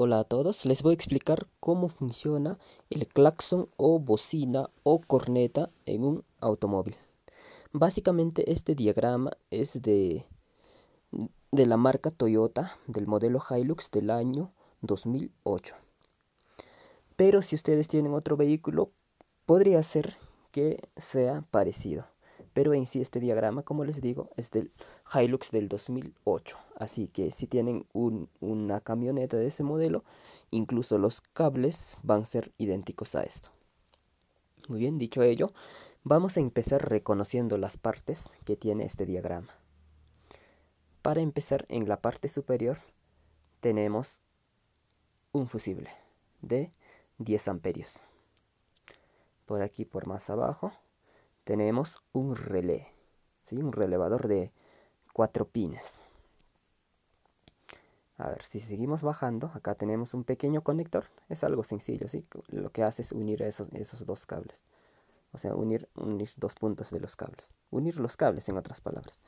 Hola a todos, les voy a explicar cómo funciona el claxon o bocina o corneta en un automóvil. Básicamente este diagrama es de, de la marca Toyota del modelo Hilux del año 2008. Pero si ustedes tienen otro vehículo, podría ser que sea parecido. Pero en sí este diagrama, como les digo, es del Hilux del 2008. Así que si tienen una camioneta de ese modelo, incluso los cables van a ser idénticos a esto. Muy bien, dicho ello, vamos a empezar reconociendo las partes que tiene este diagrama. Para empezar, en la parte superior tenemos un fusible de 10 amperios. Por aquí, por más abajo, tenemos un relé, ¿sí? un relevador de cuatro pines. A ver, si seguimos bajando, acá tenemos un pequeño conector. Es algo sencillo, ¿sí? Lo que hace es unir esos, esos dos cables. O sea, unir, unir dos puntos de los cables. Unir los cables, en otras palabras.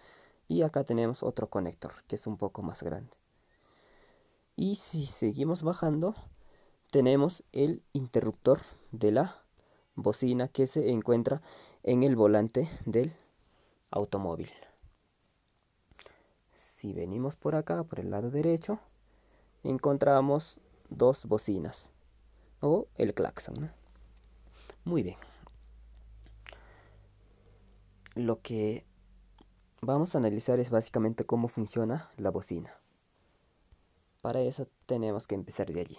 Y acá tenemos otro conector, que es un poco más grande. Y si seguimos bajando, tenemos el interruptor de la bocina que se encuentra en el volante del automóvil. Si venimos por acá, por el lado derecho, encontramos dos bocinas o el claxon. Muy bien. Lo que vamos a analizar es básicamente cómo funciona la bocina. Para eso tenemos que empezar de allí.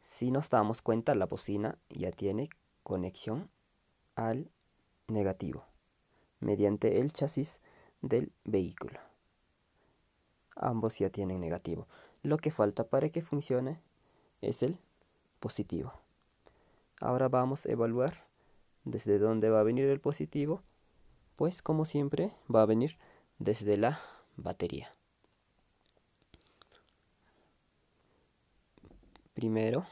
Si nos damos cuenta, la bocina ya tiene conexión al negativo mediante el chasis del vehículo. Ambos ya tienen negativo. Lo que falta para que funcione es el positivo. Ahora vamos a evaluar desde dónde va a venir el positivo. Pues como siempre va a venir desde la batería. Primero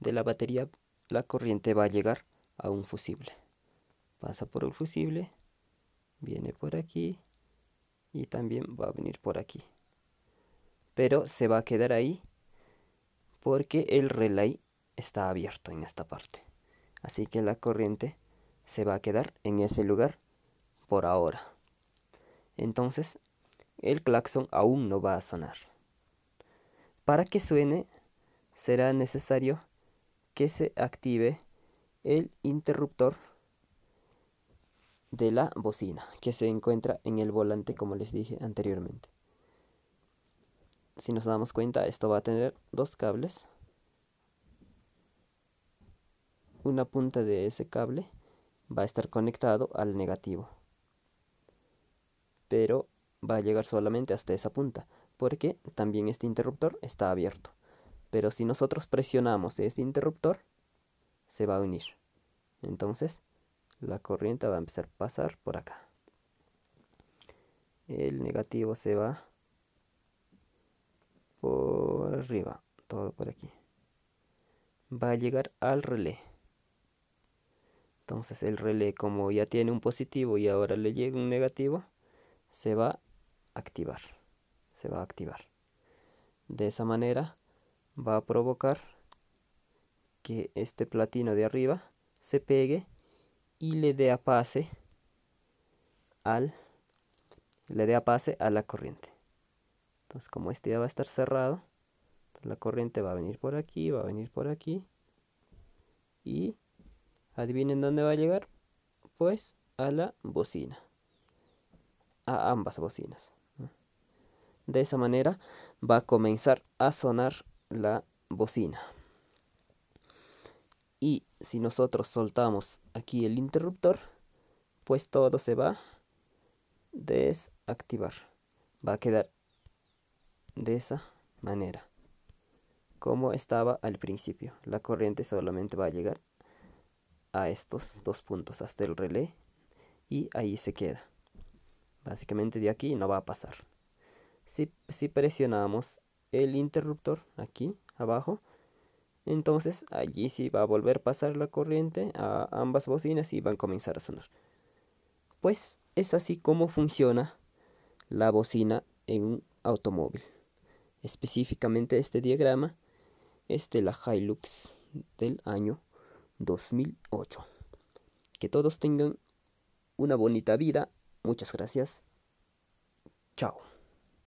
de la batería la corriente va a llegar a un fusible pasa por el fusible, viene por aquí y también va a venir por aquí. Pero se va a quedar ahí porque el relay está abierto en esta parte. Así que la corriente se va a quedar en ese lugar por ahora. Entonces, el claxon aún no va a sonar. Para que suene, será necesario que se active el interruptor de la bocina que se encuentra en el volante como les dije anteriormente. Si nos damos cuenta esto va a tener dos cables. Una punta de ese cable va a estar conectado al negativo. Pero va a llegar solamente hasta esa punta porque también este interruptor está abierto. Pero si nosotros presionamos este interruptor se va a unir. Entonces la corriente va a empezar a pasar por acá el negativo se va por arriba todo por aquí va a llegar al relé entonces el relé como ya tiene un positivo y ahora le llega un negativo se va a activar se va a activar de esa manera va a provocar que este platino de arriba se pegue y le dé a pase al le dé a pase a la corriente entonces como este ya va a estar cerrado pues la corriente va a venir por aquí va a venir por aquí y adivinen dónde va a llegar pues a la bocina a ambas bocinas de esa manera va a comenzar a sonar la bocina si nosotros soltamos aquí el interruptor, pues todo se va a desactivar. Va a quedar de esa manera, como estaba al principio. La corriente solamente va a llegar a estos dos puntos, hasta el relé, y ahí se queda. Básicamente de aquí no va a pasar. Si, si presionamos el interruptor aquí abajo, entonces allí sí va a volver a pasar la corriente a ambas bocinas y van a comenzar a sonar. Pues es así como funciona la bocina en un automóvil. Específicamente este diagrama es de la Hilux del año 2008. Que todos tengan una bonita vida. Muchas gracias. Chao.